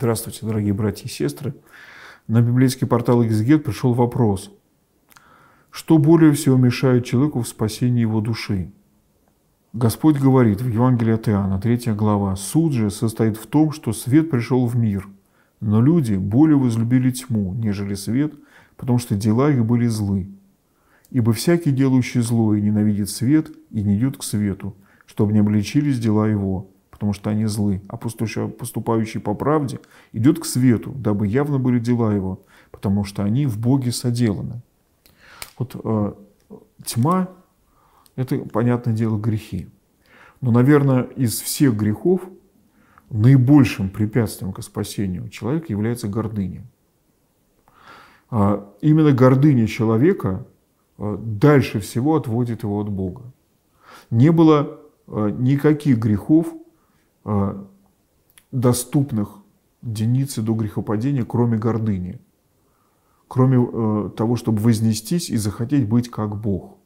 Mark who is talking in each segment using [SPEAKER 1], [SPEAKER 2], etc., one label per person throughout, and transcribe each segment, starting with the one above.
[SPEAKER 1] Здравствуйте, дорогие братья и сестры. На библейский портал Эксгет e пришел вопрос. Что более всего мешает человеку в спасении его души? Господь говорит в Евангелии от Иоанна, 3 глава, «Суд же состоит в том, что свет пришел в мир, но люди более возлюбили тьму, нежели свет, потому что дела их были злы. Ибо всякий, делающий зло и ненавидит свет, и не идет к свету, чтобы не обличились дела его, потому что они злы, а поступающий по правде идет к свету, дабы явно были дела его, потому что они в Боге соделаны. Вот э, тьма – это, понятное дело, грехи. Но, наверное, из всех грехов наибольшим препятствием к спасению человека является гордыня. А именно гордыня человека э, дальше всего отводит его от Бога. Не было э, никаких грехов, Э, доступных Деницы до грехопадения, кроме гордыни, кроме э, того, чтобы вознестись и захотеть быть как Бог.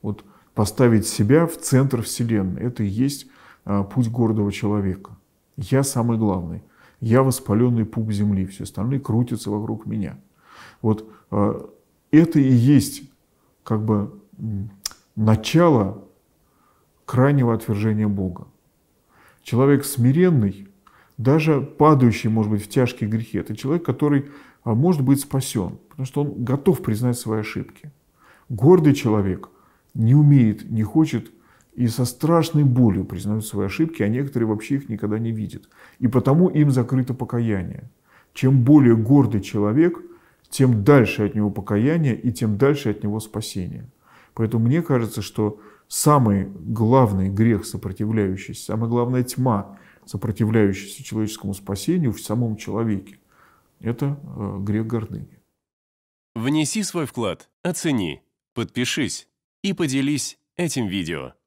[SPEAKER 1] Вот поставить себя в центр Вселенной. Это и есть э, путь гордого человека. Я самый главный. Я воспаленный пуп земли. Все остальные крутятся вокруг меня. Вот это и есть как бы начало крайнего отвержения Бога человек смиренный, даже падающий, может быть, в тяжкие грехи, это человек, который а, может быть спасен, потому что он готов признать свои ошибки. Гордый человек не умеет, не хочет и со страшной болью признают свои ошибки, а некоторые вообще их никогда не видят. И потому им закрыто покаяние. Чем более гордый человек, тем дальше от него покаяние и тем дальше от него спасение. Поэтому мне кажется, что самый главный грех сопротивляющийся, самая главная тьма, сопротивляющаяся человеческому спасению в самом человеке. Это э, грех гордыни. Внеси свой вклад, оцени, подпишись и поделись этим видео.